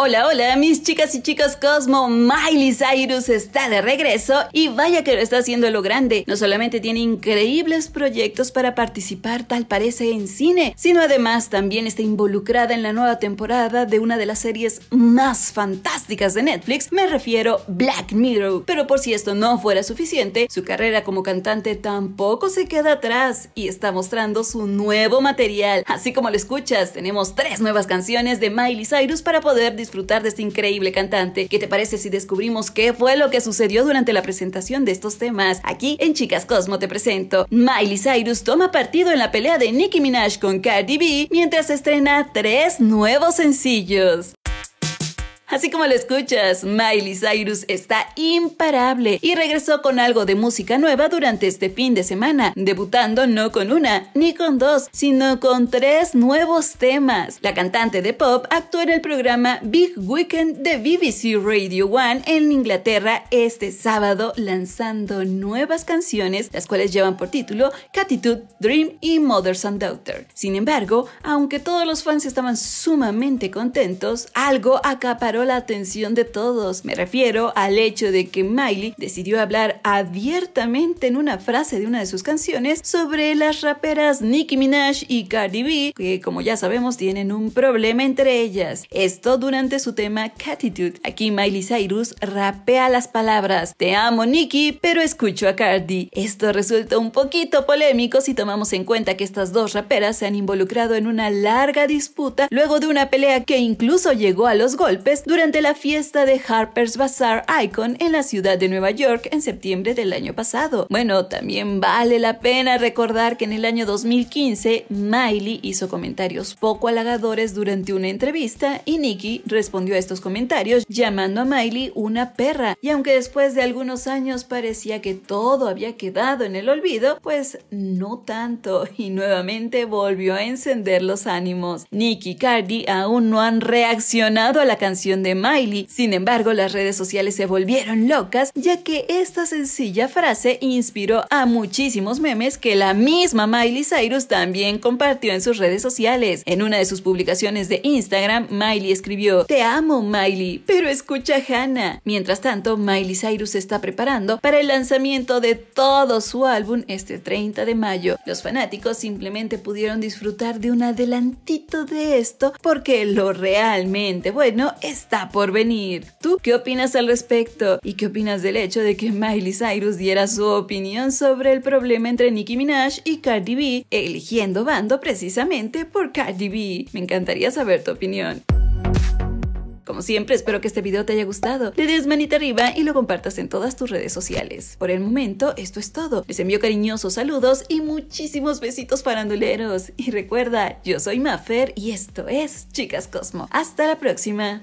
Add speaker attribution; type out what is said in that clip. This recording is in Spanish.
Speaker 1: Hola, hola, mis chicas y chicos Cosmo, Miley Cyrus está de regreso y vaya que lo está haciendo lo grande. No solamente tiene increíbles proyectos para participar, tal parece, en cine, sino además también está involucrada en la nueva temporada de una de las series más fantásticas de Netflix, me refiero Black Mirror. Pero por si esto no fuera suficiente, su carrera como cantante tampoco se queda atrás y está mostrando su nuevo material. Así como lo escuchas, tenemos tres nuevas canciones de Miley Cyrus para poder disfrutar disfrutar de este increíble cantante. ¿Qué te parece si descubrimos qué fue lo que sucedió durante la presentación de estos temas? Aquí en Chicas Cosmo te presento. Miley Cyrus toma partido en la pelea de Nicki Minaj con Cardi B mientras estrena tres nuevos sencillos. Así como lo escuchas, Miley Cyrus está imparable y regresó con algo de música nueva durante este fin de semana, debutando no con una ni con dos, sino con tres nuevos temas. La cantante de pop actuó en el programa Big Weekend de BBC Radio One en Inglaterra este sábado, lanzando nuevas canciones, las cuales llevan por título Catitude, Dream y Mothers and Daughter. Sin embargo, aunque todos los fans estaban sumamente contentos, algo acaparó la atención de todos. Me refiero al hecho de que Miley decidió hablar abiertamente en una frase de una de sus canciones sobre las raperas Nicki Minaj y Cardi B, que como ya sabemos tienen un problema entre ellas. Esto durante su tema Catitude. Aquí Miley Cyrus rapea las palabras Te amo Nicki, pero escucho a Cardi. Esto resulta un poquito polémico si tomamos en cuenta que estas dos raperas se han involucrado en una larga disputa luego de una pelea que incluso llegó a los golpes durante la fiesta de Harper's Bazaar Icon en la ciudad de Nueva York en septiembre del año pasado. Bueno, también vale la pena recordar que en el año 2015 Miley hizo comentarios poco halagadores durante una entrevista y Nicky respondió a estos comentarios llamando a Miley una perra. Y aunque después de algunos años parecía que todo había quedado en el olvido, pues no tanto y nuevamente volvió a encender los ánimos. Nicky y Cardi aún no han reaccionado a la canción de Miley. Sin embargo, las redes sociales se volvieron locas, ya que esta sencilla frase inspiró a muchísimos memes que la misma Miley Cyrus también compartió en sus redes sociales. En una de sus publicaciones de Instagram, Miley escribió, Te amo Miley, pero escucha Hannah. Mientras tanto, Miley Cyrus está preparando para el lanzamiento de todo su álbum este 30 de mayo. Los fanáticos simplemente pudieron disfrutar de un adelantito de esto porque lo realmente bueno es está por venir. ¿Tú qué opinas al respecto? ¿Y qué opinas del hecho de que Miley Cyrus diera su opinión sobre el problema entre Nicki Minaj y Cardi B, eligiendo bando precisamente por Cardi B? Me encantaría saber tu opinión. Como siempre, espero que este video te haya gustado. Le des manita arriba y lo compartas en todas tus redes sociales. Por el momento, esto es todo. Les envío cariñosos saludos y muchísimos besitos para Anduleros. Y recuerda, yo soy Mafer y esto es Chicas Cosmo. Hasta la próxima.